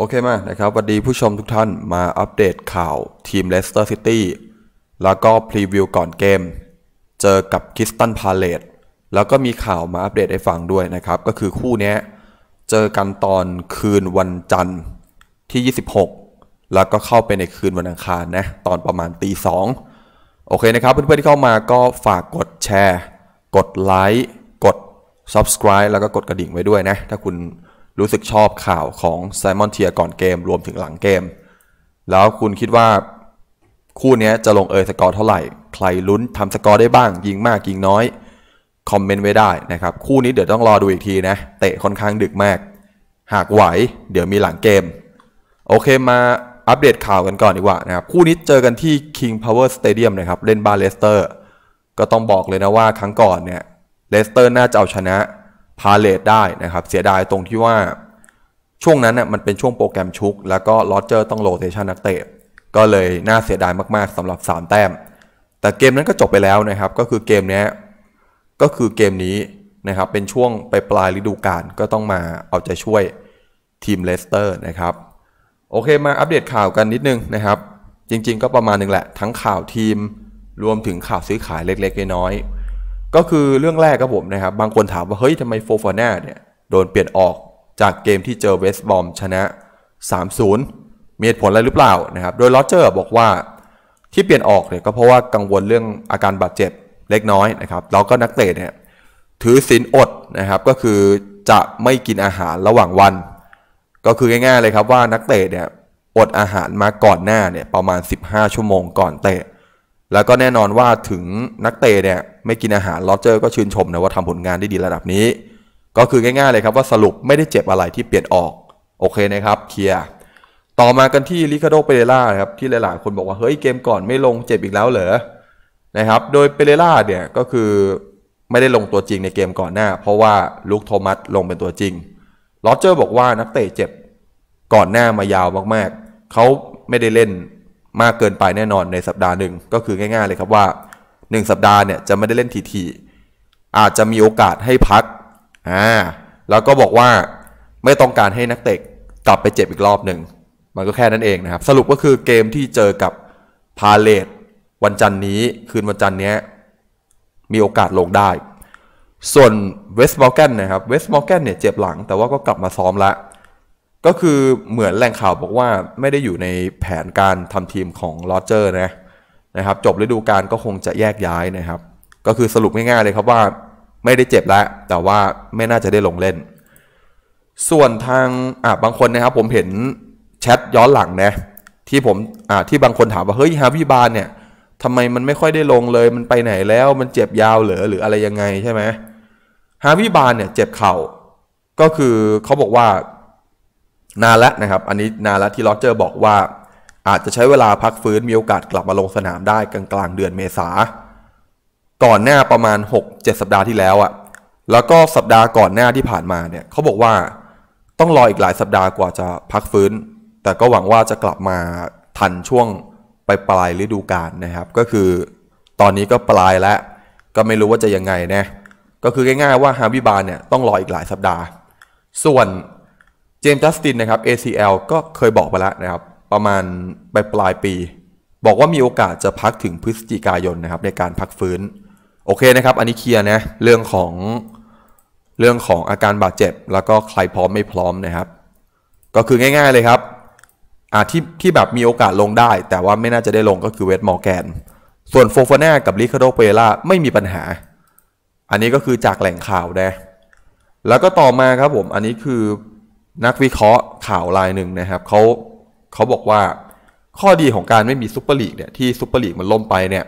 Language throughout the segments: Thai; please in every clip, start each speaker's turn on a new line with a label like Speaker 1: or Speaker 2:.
Speaker 1: โอเคมานะครับสวัสดีผู้ชมทุกท่านมาอัปเดตข่าวทีมเลสเตอร์ซิตี้แล้วก็พรีวิวก่อนเกม เจอกับคิสตันพาเลตแล้วก็มีข่าวมาอัปเดตให้ฟังด้วยนะครับ ก็คือคู่นี้เจอกันตอนคืนวันจันทร์ที่ 26 แล้วก็เข้าไปในคืนวันอังคารนะ ตอนประมาณตีสองโอเคนะครับเพื่อนๆที่เข้ามาก็ฝากกดแชร์กดไลค์กด subscribe แล้วก็กดกระดิ่งไว้ด้วยนะถ้าคุณรู้สึกชอบข่าวของไซมอนเทียก่อนเกมรวมถึงหลังเกม แล้วคุณคิดว่าคู่นี้จะลงเอยสกอร์เท่าไหร่ใครลุ้นทำสกอร์ได้บ้าง ยิงมากยิงน้อย คอมเมนต์ไว้ได้นะครับ คู่นี้เดี๋ยวต้องรอดูอีกทีนะ เตะค่อนข้างดึกมาก หากไหว เดี๋ยวมีหลังเกม โอเคมาอัปเดตข่าวกันก่อนดีกว่านะครับ คู่นี้เจอกันที่ King Power Stadium นะครับเล่นบาเลสเตอร์ก็ต้องบอกเลยนะว่าครั้งก่อนเนี่ยเลสเตอร์น่าจะเอาชนะพาเลตได้นะครับ เสียดายตรงที่ว่าช่วงนั้นน่ยมันเป็นช่วงโปรแกรมชุกแล้วก็ลอเจอร์ต้องโรเทชันนักเตะ ก็เลยน่าเสียดายมากๆสำหรับ3แต้ม แต่เกมนั้นก็จบไปแล้วนะครับ ก็คือเกมนี้ ก็คือเกมนี้นะครับเป็นช่วงไปปลายฤดูกาลก็ต้องมาเอาใจช่วยทีมเลสเตอร์นะครับโอเคมาอัปเดตข่าวกันนิดนึงนะครับ จริง ๆ ก็ประมาณนึงแหละทั้งข่าวทีมรวมถึงข่าวซื้อขายเล็ก ๆ น้อยๆก็คือเรื่องแรกครับผมนะครับ บางคนถามว่า เฮ้ยทำไมโฟฟาน่าเนี่ยโดนเปลี่ยนออกจากเกมที่เจอเวสต์บอมชนะ 3-0มีเหตุผลอะไรหรือเปล่านะครับ โดยลอเจอร์บอกว่าที่เปลี่ยนออกเนี่ยก็เพราะว่ากังวลเรื่องอาการบาดเจ็บเล็กน้อยนะครับ แล้วก็นักเตะเนี่ยถือศีลอดนะครับ ก็คือจะไม่กินอาหารระหว่างวัน ก็คือง่ายๆเลยครับว่านักเตะเนี่ยอดอาหารมาก่อนหน้าเนี่ยประมาณ 15 ชั่วโมง ก่อนเตะแล้วก็แน่นอนว่าถึงนักเตะเนี่ย ไม่กินอาหารลอเจอร์ก็ชื่นชมนะว่าทำผลงานได้ดีระดับนี้ ก็คือง่ายๆเลยครับว่าสรุปไม่ได้เจ็บอะไรที่เปลี่ยนออก โอเคนะครับเคลียร์ต่อมากันที่ลิคาโดเปเรล่าครับที่หลายๆ คนบอกว่าเฮ้ยเกมก่อนไม่ลงเจ็บอีกแล้วเหรอนะครับ โดยเปเรล่าเนี่ยก็คือไม่ได้ลงตัวจริงในเกมก่อนหน้า เพราะว่าลูกโทมัสลงเป็นตัวจริงลอเจอร์บอกว่านักเตะเจ็บก่อนหน้ามายาวมาก ๆเขาไม่ได้เล่นมากเกินไปแน่นอนในสัปดาห์หนึ่งก็คือง่ายๆเลยครับว่า 1 สัปดาห์เนี่ยจะไม่ได้เล่นทีทีอาจจะมีโอกาสให้พักอ่าแล้วก็บอกว่าไม่ต้องการให้นักเตะกลับไปเจ็บอีกรอบหนึ่งมันก็แค่นั้นเองนะครับสรุปก็คือเกมที่เจอกับพาเลตวันจันนี้ คืนวันจันนี้มีโอกาสลงได้ ส่วนเวสต์มอลแกนนะครับเวสต์มอลแกนเนี่ยเจ็บหลังแต่ว่าก็กลับมาซ้อมแล้วก็คือเหมือนแหล่งข่าวบอกว่าไม่ได้อยู่ในแผนการทำทีมของลอเจอร์นะนะครับจบฤดูกาลก็คงจะแยกย้ายนะครับ ก็คือสรุปง่ายๆเลยครับว่า ไม่ได้เจ็บแล้ว แต่ว่าไม่น่าจะได้ลงเล่น ส่วนทางอ่าบางคนนะครับ ผมเห็นแชทย้อนหลังนะที่ผมอ่าที่บางคนถามว่าเฮ้ยฮาวิบาลเนี่ยทำไมมันไม่ค่อยได้ลงเลย มันไปไหนแล้วมันเจ็บยาวเหรอหรืออะไรยังไงใช่ไหมฮาวิบาลเนี่ยเจ็บเข่า ก็คือเขาบอกว่านานแล้วนะครับอันนี้นานแล้วที่ลอเจอร์บอกว่า อาจจะใช้เวลาพักฟื้นมีโอกาสกลับมาลงสนามได้กลางกลางเดือนเมษาก่อนหน้าประมาณ6-7 สัปดาห์ที่แล้วอะแล้วก็สัปดาห์ก่อนหน้าที่ผ่านมาเนี่ยเขาบอกว่าต้องรออีกหลายสัปดาห์กว่าจะพักฟื้น แต่ก็หวังว่าจะกลับมาทันช่วงไปปลายฤดูกาลนะครับ ก็คือ ตอนนี้ก็ปลายแล้วก็ไม่รู้ว่าจะยังไงนะก็คือง่ายๆว่าฮาวิบาลเนี่ยต้องรออีกหลายสัปดาห์ ส่วนจมส์จัสตินนะครับ ACL ก็เคยบอกไปแล้วนะครับ ประมาณปลายปลายปี บอกว่ามีโอกาสจะพักถึงพฤศจิกายนนะครับ ในการพักฟื้นโอเคนะครับ อันนี้เคลียร์นะเรื่องของเรื่องของอาการบาดเจ็บ แล้วก็ใครพร้อมไม่พร้อมนะครับ ก็คือง่ายๆเลยครับอ่าที่ที่แบบมีโอกาสลงได้ แต่ว่าไม่น่าจะได้ลงก็คือเว์มอร์แกน ส่วนโฟฟาน่ากับลิคาโดเปเล่าไม่มีปัญหา อันนี้ก็คือจากแหล่งข่าวนะแล้วก็ต่อมาครับผมอันนี้คือนักวิเคราะห์ข่าวรายหนึ่งนะครับเขาเขาบอกว่าข้อดีของการไม่มีซุปเปอร์ลีกเนี่ยที่ซุปเปอร์ลีกมันล่มไปเนี่ย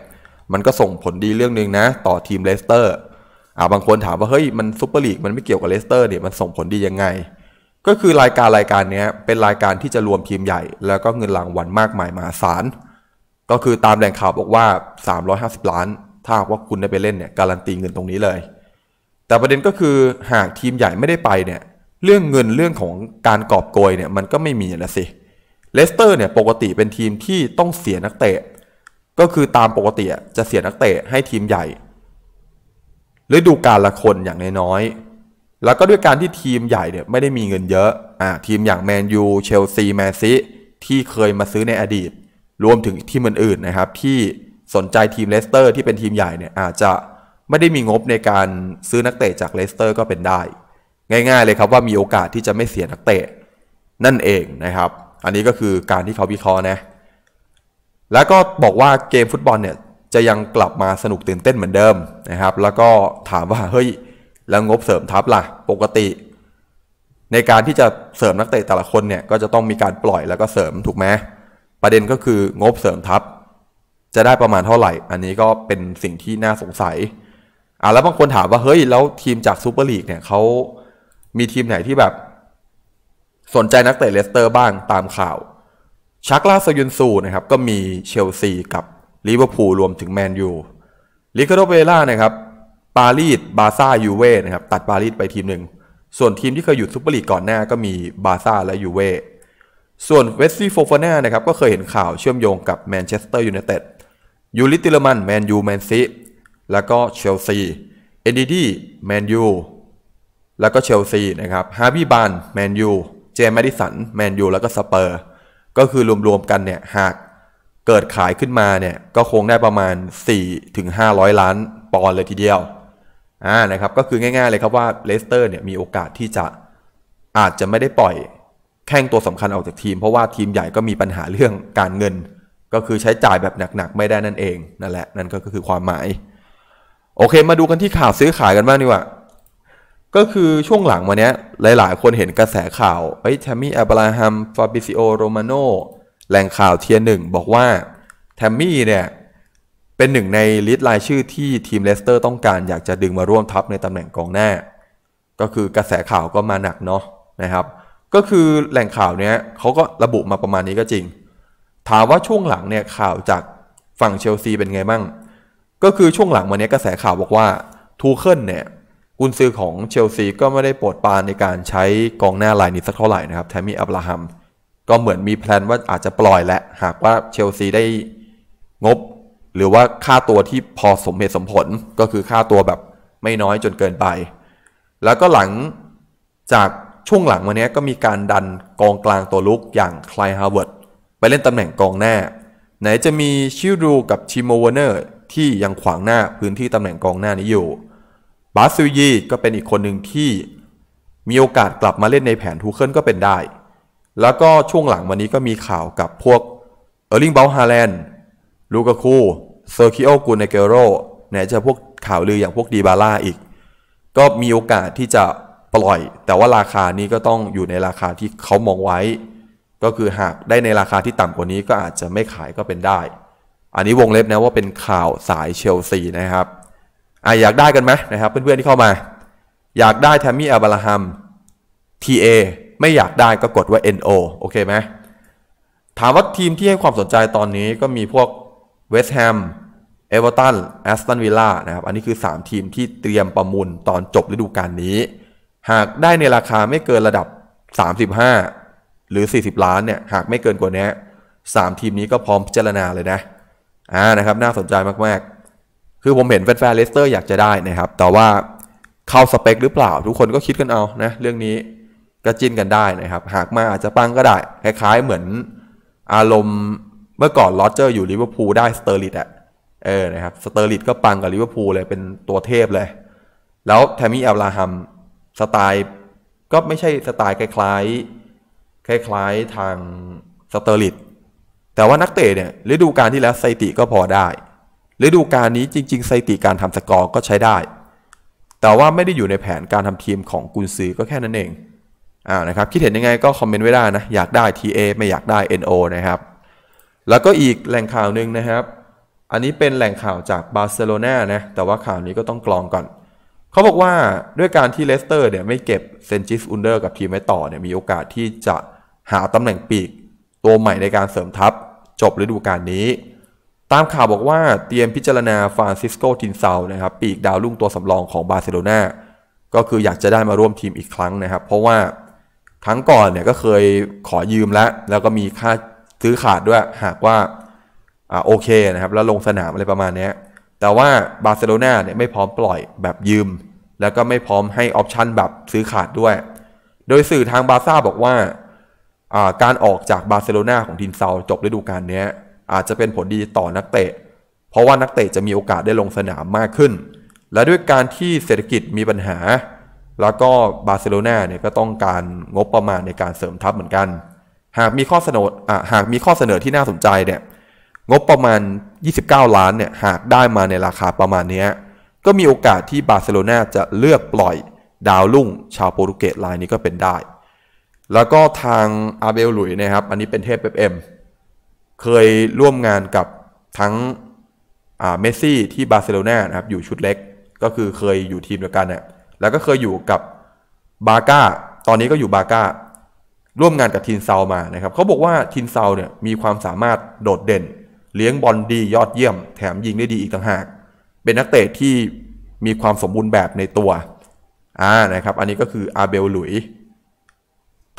Speaker 1: มันก็ส่งผลดีเรื่องหนึ่งนะ ต่อทีมเลสเตอร์อ่าบางคนถามว่าเฮ้ยมันซุปเปอร์ลีกมันไม่เกี่ยวกับเลสเตอร์เนี่ยมันส่งผลดียังไง ก็คือรายการรายการนี้เป็นรายการที่จะรวมทีมใหญ่แล้วก็เงินรางวัลมากมายมหาศาลก็คือตามแหล่งข่าวบอกว่า 350ล้าน ถ้าว่าคุณได้ไปเล่นเนี่ยการันตีเงินตรงนี้เลย แต่ประเด็นก็คือหากทีมใหญ่ไม่ได้ไปเนี่ยเรื่องเงินเรื่องของการกอบโกยเนี่ยมันก็ไม่มีแลสิเลสเตอร์เนี่ยปกติเป็นทีมที่ต้องเสียนักเตะ ก็คือตามปกติจะเสียนักเตะให้ทีมใหญ่ฤดูกาลละคนอย่างน้อยๆ แล้วก็ด้วยการที่ทีมใหญ่เนี่ยไม่ได้มีเงินเยอะอ่าทีมอย่างแมนยูเชลซีแมนซิ ที่เคยมาซื้อในอดีต รวมถึงทีมอื่นๆนะครับ ที่สนใจทีมเลสเตอร์ที่เป็นทีมใหญ่เนี่ยอาจจะไม่ได้มีงบในการซื้อนักเตะจากเลสเตอร์ก็เป็นได้ง่ายๆ เลยครับว่ามีโอกาสที่จะไม่เสียนักเตะนั่นเองนะครับ อันนี้ก็คือการที่เขาวิเคราะห์นะ แล้วก็บอกว่าเกมฟุตบอลเนี่ยจะยังกลับมาสนุกตื่นเต้นเหมือนเดิมนะครับ แล้วก็ถามว่าเฮ้ยแล้วงบเสริมทัพล่ะ ปกติ ในการที่จะเสริมนักเตะแต่ละคนเนี่ยก็จะต้องมีการปล่อยแล้วก็เสริมถูกไหมประเด็นก็คืองบเสริมทัพจะได้ประมาณเท่าไหร่ อันนี้ก็เป็นสิ่งที่น่าสงสัย อ่าแล้วบางคนถามว่าเฮ้ยแล้วทีมจากซูเปอร์ลีกเนี่ยเขามีทีมไหนที่แบบสนใจนักเตะเลสเตอร์บ้างตามข่าวชักลาซยุนซูนะครับก็มีเชลซีกับลิเวอร์พูลรวมถึงแมนยูลิคาโดเบล่านะครับปารีสบาซ่ายูเว่นะครับตัดปารีสไปทีมหนึ่ง ส่วนทีมที่เคยหยุดซุปเปอร์ลีกก่อนหน้าก็มีบาซ่าและยูเว่ส่วนเวสซี่โฟฟาน่านะครับก็เคยเห็นข่าวเชื่อมโยงกับแมนเชสเตอร์ยูไนเต็ดยูริติลมันแมนยูแมนซีแล้วก็เชลซีเอ็นดีดีแมนยูแล้วก็เชลซีนะครับ ฮาร์วีบานแมนยู เจมส์แมดิสัน แมนยู แล้วก็สเปอร์ ก็คือรวมๆกันเนี่ยหากเกิดขายขึ้นมาเนี่ยก็คงได้ประมาณ 4-500 ล้านปอนด์เลยทีเดียวอ่านะครับก็คือง่ายๆเลยครับว่าเลสเตอร์เนี่ยมีโอกาสที่จะอาจจะไม่ได้ปล่อยแข้งตัวสำคัญออกจากทีม เพราะว่าทีมใหญ่ก็มีปัญหาเรื่องการเงิน ก็คือใช้จ่ายแบบหนักๆไม่ได้นั่นเองนั่นแหละนั่นก็คือความหมาย โอเค มาดูกันที่ข่าวซื้อขายกันบ้างดีกว่าก็คือช่วงหลังมาเนี้ยหลาย ๆ คนเห็นกระแสข่าวไอ้แทมมี่อับราฮัมฟาบิซิโอโรมาโนแหล่งข่าวเทียหนึ่งบอกว่าแทมมี่เนี่ยเป็นหนึ่งในลิสต์รายชื่อที่ทีมเลสเตอร์ต้องการอยากจะดึงมาร่วมทัพในตำแหน่งกองหน้า ก็คือกระแสข่าวก็มาหนักเนาะนะครับ ก็คือแหล่งข่าวเนี้ยเขาก็ระบุมาประมาณนี้ก็จริง ถามว่าช่วงหลังเนี่ยข่าวจากฝั่งเชลซีเป็นไงบ้างก็คือช่วงหลังวันนี้กระแสข่าวบอกว่าทูเคิลเนี่ยุนซือของเชลซีก็ไม่ได้ปวดปานในการใช้กองหน้าลายนี้สักเท่าไหร่นะครับ แทมมี่อับราฮัม ก็เหมือนมีแพลนว่าอาจจะปล่อยและ หากว่าเชลซีได้งบหรือว่าค่าตัวที่พอสมเหตุสมผลก็คือค่าตัวแบบไม่น้อยจนเกินไป แล้วก็หลังจากช่วงหลังวันนี้ก็มีการดันกองกลางตัวลุกอย่างคลายฮาวเวิร์ดไปเล่นตำแหน่งกองหน้า ไหนจะมีชิรูกับชิโมวเนอร์ที่ยังขวางหน้าพื้นที่ตำแหน่งกองหน้านี้อยู่บาซิลยีก็เป็นอีกคนหนึ่งที่มีโอกาสกลับมาเล่นในแผนทูเคิลก็เป็นได้ แล้วก็ช่วงหลังวันนี้ก็มีข่าวกับพวกเออร์ลิงเบลฮาแลนด์ ลูกาคู เซอร์คิโอกูนเกโรไหนจะพวกข่าวลืออย่างพวกดีบาร่าอีก ก็มีโอกาสที่จะปล่อย แต่ว่าราคานี้ก็ต้องอยู่ในราคาที่เขามองไว้ ก็คือหากได้ในราคาที่ต่ำกว่านี้ก็อาจจะไม่ขายก็เป็นได้ อันนี้วงเล็บนะว่าเป็นข่าวสายเชลซีนะครับอ่ะอยากได้กันไหมนะครับเพื่อนๆที่เข้ามา อยากได้แทมมี่อับราฮัม TA ไม่อยากได้ก็กดว่า NO โอเคไหมถามว่าทีมที่ให้ความสนใจตอนนี้ก็มีพวกเวสต์แฮมเอเวอร์ตันแอสตันวิลล่านะครับ อันนี้คือ 3 ทีมที่เตรียมประมูลตอนจบฤดูกาลนี้ หากได้ในราคาไม่เกินระดับ 35 หรือ 40 ล้านเนี่ยหากไม่เกินกว่านี้3ทีมนี้ก็พร้อมพิจารณาเลยนะอ่านะครับน่าสนใจมากๆคือผมเห็นแฟนนเลสเตอร์อยากจะได้นะครับ แต่ว่าเข้าสเปคหรือเปล่า ทุกคนก็คิดกันเอานะเรื่องนี้ก็จิ้นกันได้นะครับ หากมาอาจจะปังก็ได้ คล้ายๆเหมือนอารมณ์ เมื่อก่อนลอเจอร์อยู่ลิเวอร์พูลได้สเตอร์ลิตอะเออนะครับสเตอร์ลิตก็ปังกับลิเวอร์พูลเลย เป็นตัวเทพเลย แล้วแทมมี่อัลลาฮัมสไตล์ก็ไม่ใช่สไตล์คล้ายๆคล้าย ๆทางสเตอร์ลิตแต่ว่านักเตะเนี่ยฤดูกาลที่แล้วไซติก็พอได้ฤดูกาลนี้จริงๆสถิติการทำสกอร์ก็ใช้ได้ แต่ว่าไม่ได้อยู่ในแผนการทำทีมของกุนซือก็แค่นั้นเองอ่านะครับคิดเห็นยังไงก็คอมเมนต์ไว้ได้นะ อยากได้ TA ไม่อยากได้ NO นะครับ แล้วก็อีกแหล่งข่าวหนึ่งนะครับ อันนี้เป็นแหล่งข่าวจากบาร์เซโลนานะแต่ว่าข่าวนี้ก็ต้องกรองก่อนเขาบอกว่าด้วยการที่เลสเตอร์เนี่ยไม่เก็บเซนจิสอุนเดอร์กับทีมไว้ต่อเนี่ยมีโอกาสที่จะหาตำแหน่งปีกตัวใหม่ในการเสริมทัพ จบฤดูกาลนี้ตามข่าวบอกว่าเตรียมพิจารณา ฟรานซิสโกทินเซานะครับปีกดาวรุ่งตัวสำรองของบาร์เซโลนาก็คืออยากจะได้มาร่วมทีมอีกครั้งนะครับ เพราะว่าครั้งก่อนเนี่ยก็เคยขอยืมแล้วแล้วก็มีค่าซื้อขาดด้วยหากว่าอ่าโอเคนะครับแล้วลงสนามอะไรประมาณนี้ แต่ว่าบาร์เซโลนาเนี่ยไม่พร้อมปล่อยแบบยืม แล้วก็ไม่พร้อมให้ออปชันแบบซื้อขาดด้วย โดยสื่อทางบาร์ซ่าบอกว่าการออกจากบาร์เซโลนาของทินเซาจบฤดูกาลนี้อาจจะเป็นผลดีต่อนักเตะ เพราะว่านักเตะจะมีโอกาสได้ลงสนามมากขึ้น และด้วยการที่เศรษฐกิจมีปัญหา แล้วก็บาร์เซโลนาเนี่ยก็ต้องการงบประมาณในการเสริมทัพเหมือนกัน หากมีข้อเสนอหากมีข้อเสนอที่น่าสนใจเนี่ย งบประมาณ 29 ล้านเนี่ย หากได้มาในราคาประมาณนี้ ก็มีโอกาสที่บาร์เซโลนาจะเลือกปล่อยดาวลุ่งชาวโปรตุเกสรายนี้ก็เป็นได้ แล้วก็ทางอาเบลลุยนะครับ อันนี้เป็นเทพเอฟเอ็มเคยร่วมงานกับทั้งเมสซี่ที่บาร์เซโลนานะครับ อยู่ชุดเล็กก็คือเคยอยู่ทีมเดียวกันเนี่ยแล้วก็เคยอยู่กับบาก้าตอนนี้ก็อยู่บาก้าร่วมงานกับทินเซามานะครับเขาบอกว่าทินเซาเนี่ยมีความสามารถโดดเด่นเลี้ยงบอลดียอดเยี่ยม แถมยิงได้ดีอีกต่างหากเป็นนักเตะที่มีความสมบูรณ์แบบในตัวอ่านะครับอันนี้ก็คืออาเบล หลุย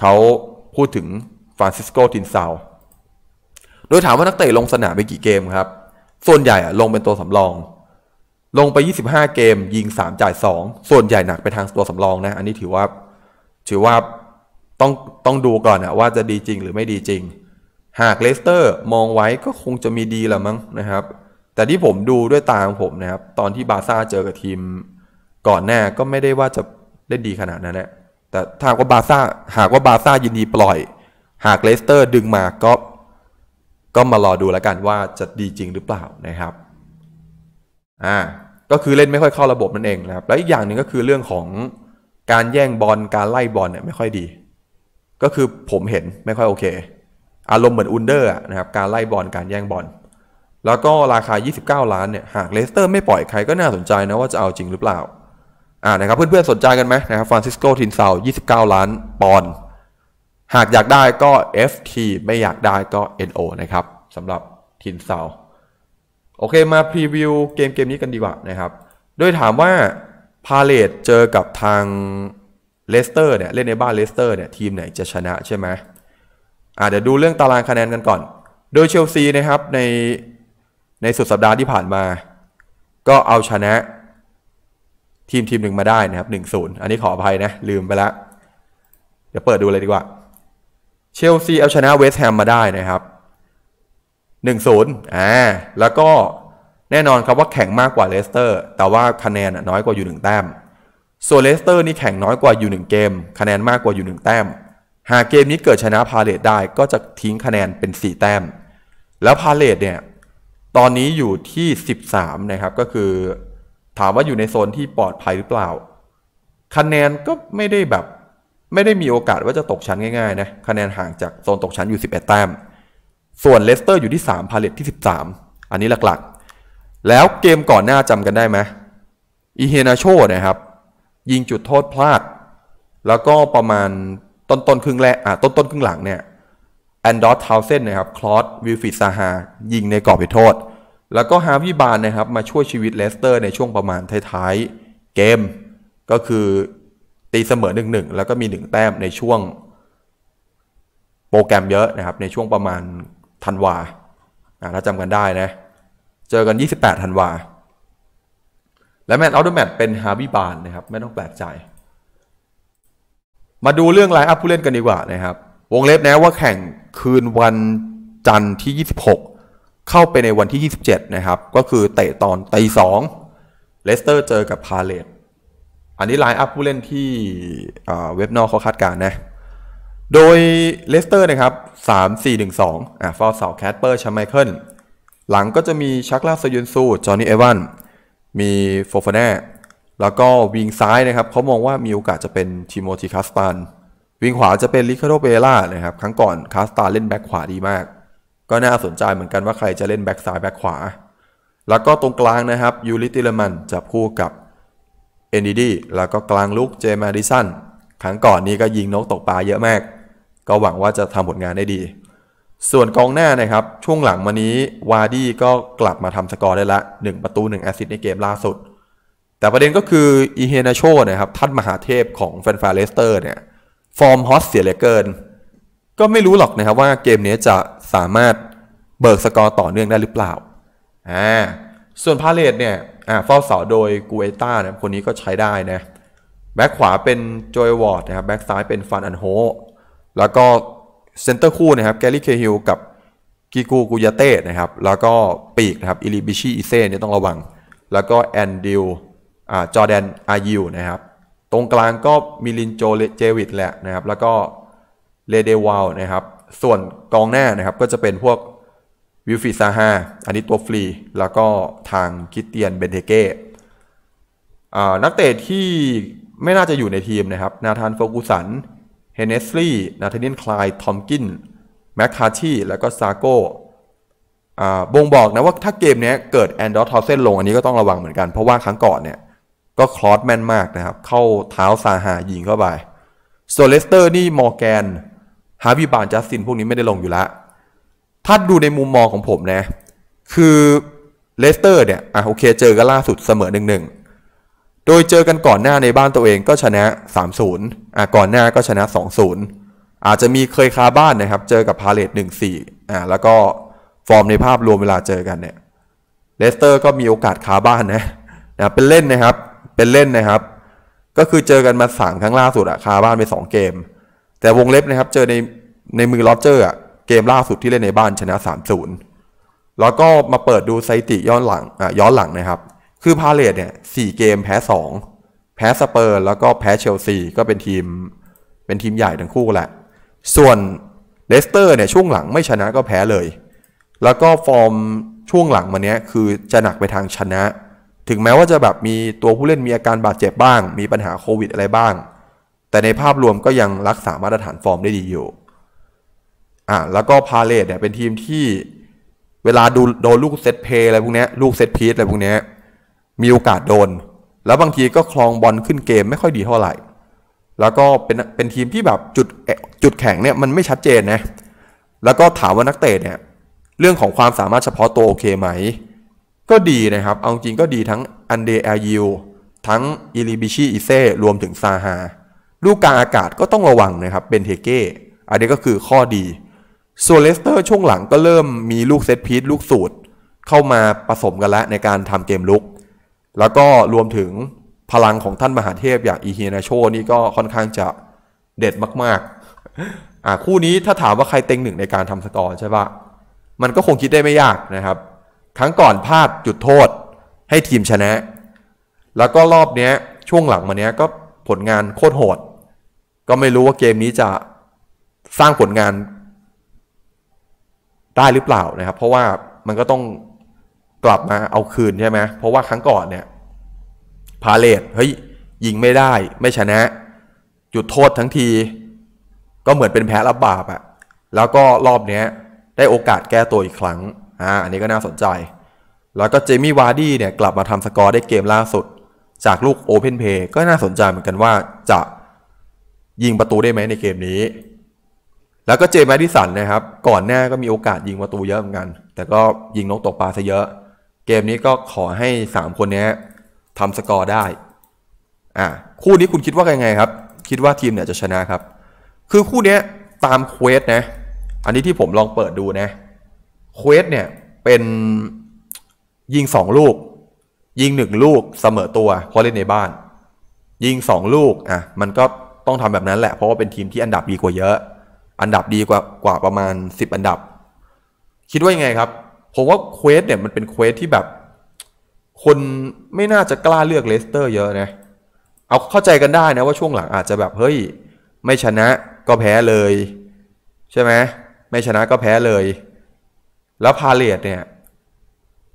Speaker 1: เขาพูดถึงฟรานซิสโก ทินเซาดยถามว่านักเตะลงสนามไปกี่เกมครับ ส่วนใหญ่อะลงเป็นตัวสำรอง ลงไป 25 เกม ยิง 3 จ่าย 2 ส่วนใหญ่หนักไปทางตัวสำรองนะ อันนี้ถือว่าถือว่าต้องต้องดูก่อนนะว่าจะดีจริงหรือไม่ดีจริง หากเลสเตอร์มองไว้ก็คงจะมีดีละมั้งนะครับ แต่ที่ผมดูด้วยตาของผมนะครับตอนที่บาซ่าเจอกับทีมก่อนหน้า ก็ไม่ได้ว่าจะเล่นดีขนาดนั้นแหละ แต่ถ้าว่าบาซ่าหากว่าบาซ่ายินดีปล่อย หากเลสเตอร์ ดึงมาก็ก็มารอดูแล้วกันว่าจะดีจริงหรือเปล่านะครับ อ่า ก็คือเล่นไม่ค่อยเข้าระบบนั่นเองนะครับ แล้วอีกอย่างหนึ่งก็คือเรื่องของการแย่งบอลการไล่บอลเนี่ยไม่ค่อยดี ก็คือผมเห็นไม่ค่อยโอเค อารมณ์เหมือนอุนเดอร์นะครับการไล่บอลการแย่งบอล แล้วก็ราคา 29 ล้านเนี่ย หากเลสเตอร์ไม่ปล่อยใครก็น่าสนใจนะว่าจะเอาจริงหรือเปล่า อ่า นะครับเพื่อนๆสนใจกันไหมนะครับฟรานซิสโกทินเซา29 ล้านปอนด์หากอยากได้ก็ FT ไม่อยากได้ก็ NO นะครับสำหรับทินเซาโอเคมาพรีวิวเกมเกมนี้กันดีกว่านะครับ โดยถามว่า พาเลตเจอกับทางเลสเตอร์เนี่ยเล่นในบ้านเลสเตอร์เนี่ยทีมไหนจะชนะใช่ไหมอ่าเดี๋ยวดูเรื่องตารางคะแนนกันก่อน โดยเชลซีนะครับ ในในสุดสัปดาห์ที่ผ่านมา ก็เอาชนะทีมทีมหนึ่งมาได้นะครับ 1-0 อันนี้ขออภัยนะลืมไปละเดี๋ยวเปิดดูเลยดีกว่าเชลซีเอาชนะเวสต์แฮมมาได้นะครับ1นูนย์อ่า แล้วก็แน่นอนครับว่าแข่งมากกว่าเลสเตอร์ แต่ว่าคะแนนน้อยกว่าอยู่1แต้ม ส่วนเลสเตอร์นี่แข่งน้อยกว่าอยู่1เกม คะแนนมากกว่าอยู่1แต้ม หากเกมนี้เกิดชนะพาเลตได้ก็จะทิ้งคะแนนเป็น4แต้ม แล้วพาเลตเนี่ย ตอนนี้อยู่ที่ 13นะครับ ก็คือ ถามว่าอยู่ในโซนที่ปลอดภัยหรือเปล่า คะแนนก็ไม่ได้แบบไม่ได้มีโอกาสว่าจะตกชั้นง่ายๆนะคะแนนห่างจากโซนตกชั้นอยู่11แต้มส่วนเลสเตอร์อยู่ที่ 3 พาเลทที่ 13 อันนี้หลักๆ แล้วเกมก่อนหน้าจำกันได้ไหมอีเฮนาโชนะครับ ยิงจุดโทษพลาด แล้วก็ประมาณต้นต้นครึ่งแรกอ่ะต้นต้นครึ่งหลังเนี่ยแอนดอร์ทาวเซนนะครับคลอส วิลฟิสซาฮายิงในกรอบเขตโทษ แล้วก็ฮาวิบานนะครับมาช่วยชีวิตเลสเตอร์ในช่วงประมาณท้ายๆเกมก็คือตีเสมอหนึ่่งงหนึแล้วก็มีหนึ่งแต้มในช่วงโปรแกรมเยอะนะครับ ในช่วงประมาณธันวาถ้าจำกันได้นะ เจอกัน 28ธันวาและแมตช์อัลเดอร์แมตเป็นฮาร์ิบานนะครับไม่ต้องแปลกใจ มาดูเรื่องไลน์อัพผู้เล่นกันดีกว่านะครับ วงเล็บนะว่าแข่งคืนวันจันทร์ที่ 26 เข้าไปในวันที่ 27นะครับก็คือเตะตอนตีสองเลสเตอร์เจอกับพาเลตอันนี้ไลน์อัพผู้เล่นที่เว็บนอกเขาคาดการนะ โดยเลสเตอร์นะครับ3 4 1 2อ่ะฟอร์เสาแคสเปอร์ชามไมเคิล หลังก็จะมีชักลาซยุนซูจอห์นนี่เอวันมีโฟฟาน่า แล้วก็วิงซ้ายนะครับเขามองว่ามีโอกาสจะเป็นทิโมธีคาสตันวิงขวาจะเป็นลิคาโดเปล่านะครับ ครั้งก่อนคาสตาเล่นแบ็กขวาดีมาก ก็น่าสนใจเหมือนกันว่าใครจะเล่นแบ็กซ้ายแบ็กขวา แล้วก็ตรงกลางนะครับยูริติเลมันจะพคู่กับเอนดีดีแล้วก็กลางลุกเจมาดิสัน ครั้งก่อนนี้ก็ยิงนกตกปลาเยอะมาก ก็หวังว่าจะทำผลงานได้ดี ส่วนกองหน้านะครับช่วงหลังมานี้วาดี้ก็กลับมาทำสกอร์ได้ละ1 ประตู1แอสซิสต์ในเกมล่าสุด แต่ประเด็นก็คืออีเฮนาโชนะครับท่านมหาเทพของแฟนฟาเลสเตอร์เนี่ยฟอร์มฮอตเสียเหลือเกิน ก็ไม่รู้หรอกนะครับว่าเกมนี้จะสามารถเบิกสกอร์ต่อเนื่องได้หรือเปล่าอ่าส่วนพาเลตเนี่ยเฝ้าเสาโดยกูเอต้านะคนนี้ก็ใช้ได้นะ แบ็คขวาเป็นโจยวอร์ดนะครับ แบ็คซ้ายเป็นฟันอันโฮ แล้วก็เซนเตอร์คู่นะครับ แกลลี่เคฮิลกับกิกูกุยาเต้นะครับ แล้วก็ปีกนะครับ อิลิบิชิอิเซ่เนี่ยต้องระวัง แล้วก็แอนดิวอ่าจอแดน อายิวนะครับ ตรงกลางก็มิลินโจเจวิตแหละนะครับ แล้วก็เลเดวาลนะครับ ส่วนกองหน้านะครับก็จะเป็นพวกวิลฟิซาฮา อันนี้ตัวฟรี แล้วก็ทางคิเตียนเบนเทเก้นักเตะที่ไม่น่าจะอยู่ในทีมนะครับ นาธานโฟกุสัน เฮเนสลี่ นาธานินคลาย ทอมกินแมคคาชีแล้วก็ซาโก้บ่งบอกนะว่าถ้าเกมนี้เกิดแอนดอร์ทาวเซนลงอันนี้ก็ต้องระวังเหมือนกัน เพราะว่าครั้งก่อนเนี่ย ก็คลอสแม่นมากนะครับ เข้าเท้าซาฮายิงเข้าไปโซเลสเตอร์นี่มอร์แกน ฮาวิบานจัสซิน พวกนี้ไม่ได้ลงอยู่แล้วถ้าดูในมุมมองของผมนะ คือเลสเตอร์เนี่ยอ่ะโอเค เจอกันล่าสุดเสมอหนึ่งหนึ่งโดยเจอกันก่อนหน้าในบ้านตัวเองก็ชนะ 3-0อ่ะก่อนหน้าก็ชนะ 2-0 อาจจะมีเคยคาบ้านนะครับ เจอกับพาเลต1-4อ่ะแล้วก็ฟอร์มในภาพรวมเวลาเจอกันเนี่ย เลสเตอร์ ก็มีโอกาสคาบ้านนะนะเป็นเล่นนะครับ เป็นเล่นนะครับ ก็คือเจอกันมาสามครั้งล่าสุดอะคาบ้านไป 2 เกม แต่วงเล็บนะครับเจอในในมือลอเจอร์อะมล่าสุดที่เล่นในบ้านชนะ3-0แล้วก็มาเปิดดูสถติย้อนหลัง อ่ะย้อนหลังนะครับ คือพาเลตเนี่ยสี่เกมแพ้ 2 แพ้สเปอร์แล้วก็แพ้เชลซี ก็เป็นทีม เป็นทีมใหญ่ทั้งคู่แหละ ส่วนเลสเตอร์เนี่ยช่วงหลังไม่ชนะก็แพ้เลย แล้วก็ฟอร์มช่วงหลังมาเนี้ย คือจะหนักไปทางชนะ ถึงแม้ว่าจะแบบมีตัวผู้เล่นมีอาการบาดเจ็บบ้าง มีปัญหาโควิด อะไรบ้าง แต่ในภาพรวมก็ยังรักษามาตรฐานฟอร์มได้ดีอยู่่ะแล้วก็พาเลตเนี่ยเป็นทีมที่เวลาดูโดนลูกเซตเพย์อะไรพวกนี้ลูกเซตพีทอะไรพวกนี้มีโอกาสโดน แล้วบางทีก็คลองบอลขึ้นเกมไม่ค่อยดีเท่าไหร่ แล้วก็เป็นเป็นทีมที่แบบจุดจุดแข็งเนี่ยมันไม่ชัดเจนนะ แล้วก็ถามว่านักเตะเนี่ยเรื่องของความสามารถเฉพาะตัวโอเคไหม ก็ดีนะครับ เอาจริงก็ดีทั้งอันเดอายิวทั้งอิลิบิชิอิเซ่รวมถึงซาฮา ลูกกลางอากาศก็ต้องระวังนะครับเบนเทเก้ อันนี้ก็คือข้อดีส่วนเลสเตอร์ช่วงหลังก็เริ่มมีลูกเซตพีทลูกสูตร เข้ามาผสมกันแล้วในการทำเกมลุก แล้วก็รวมถึงพลังของท่านมหาเทพอย่างอีเฮนาโชนี่ก็ค่อนข้างจะเด็ดมากๆ อ่าคู่นี้ถ้าถามว่าใครเต็งหนึ่งในการทำสกอร์ใช่ปะมันก็คงคิดได้ไม่ยากนะครับ ครั้งก่อนพลาดจุดโทษให้ทีมชนะ แล้วก็รอบเนี้ย ช่วงหลังมาเนี้ยก็ผลงานโคตรโหด ก็ไม่รู้ว่าเกมนี้จะสร้างผลงานได้หรือเปล่านะครับ เพราะว่ามันก็ต้องกลับมาเอาคืนใช่ไหมเพราะว่าครั้งก่อนเนี่ยพาเลตเฮ้ยยิงไม่ได้ไม่ชนะ จุดโทษทั้งทีก็เหมือนเป็นแพ้รับบาปอะแล้วก็รอบเนี้ยได้โอกาสแก้ตัวอีกครั้งอ่าอันนี้ก็น่าสนใจ แล้วก็เจมี่วาร์ดี้เนี่ย กลับมาทำสกอร์ได้เกมล่าสุด จากลูกโอเพนเพย์ก็น่าสนใจเหมือนกันว่าจะยิงประตูได้ไหมในเกมนี้แล้วก็เจมส์แมดิสันนะครับ ก่อนหน้าก็มีโอกาสยิงประตูเยอะเหมือนกัน แต่ก็ยิงนกตกปลาซะเยอะ เกมนี้ก็ขอให้ 3 คนนี้ทำสกอร์ได้ อ่า คู่นี้คุณคิดว่าไงครับ คิดว่าทีมเนี่ยจะชนะครับ คือคู่นี้ตามเควสนะ อันนี้ที่ผมลองเปิดดูนะ เควสเนี่ยเป็นยิง 2 ลูก ยิง 1 ลูกเสมอตัวเพราะเล่นในบ้าน ยิง 2 ลูก อ่ะ มันก็ต้องทำแบบนั้นแหละ เพราะว่าเป็นทีมที่อันดับดีกว่าเยอะอันดับดีกว่ากว่าประมาณ 10 อันดับ คิดว่ายังไงครับ ผมว่าเควสเนี่ยมันเป็นเควสที่แบบ คนไม่น่าจะกล้าเลือกเลสเตอร์เยอะนะเอาเข้าใจกันได้นะว่าช่วงหลังอาจจะแบบเฮ้ย ไม่ชนะก็แพ้เลย ใช่ไหมไม่ชนะก็แพ้เลย แล้วพาเลตเนี่ย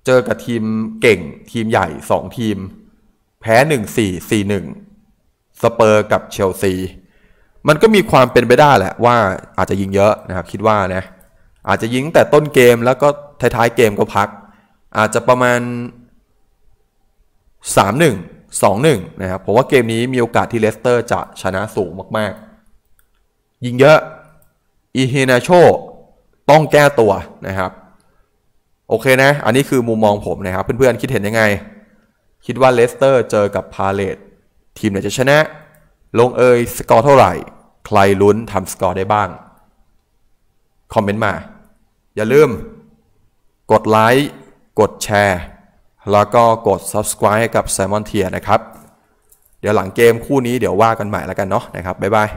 Speaker 1: เจอกับทีมเก่งทีมใหญ่ 2 ทีม แพ้ 1 4 4 1สเปอร์กับเชลซีมันก็มีความเป็นไปได้แหละ ว่าอาจจะยิงเยอะนะครับ คิดว่านะอาจจะยิงแต่ต้นเกมแล้วก็ท้ายๆเกมก็พัก อาจจะประมาณ 3-1 2-1นะครับผมว่าเกมนี้มีโอกาสที่เลสเตอร์จะชนะสูงมากๆ ยิงเยอะอีเฮนาโชต้องแก้ตัวนะครับ โอเคนะ อันนี้คือมุมมองผมนะครับ เพื่อนๆ คิดเห็นยังไง คิดว่าเลสเตอร์เจอกับพาเลตทีมไหนจะชนะลงเอยสกอร์เท่าไหร่ใครลุ้นทำสกอร์ได้บ้าง คอมเมนต์มา อย่าลืม กดไลค์กดแชร์แล้วก็กด subscribe ้กับ s ซ m o n t i e r นะครับ เดี๋ยวหลังเกมคู่นี้เดี๋ยวว่ากันใหม่แล้วกันเนาะนะครับบ๊ายบาย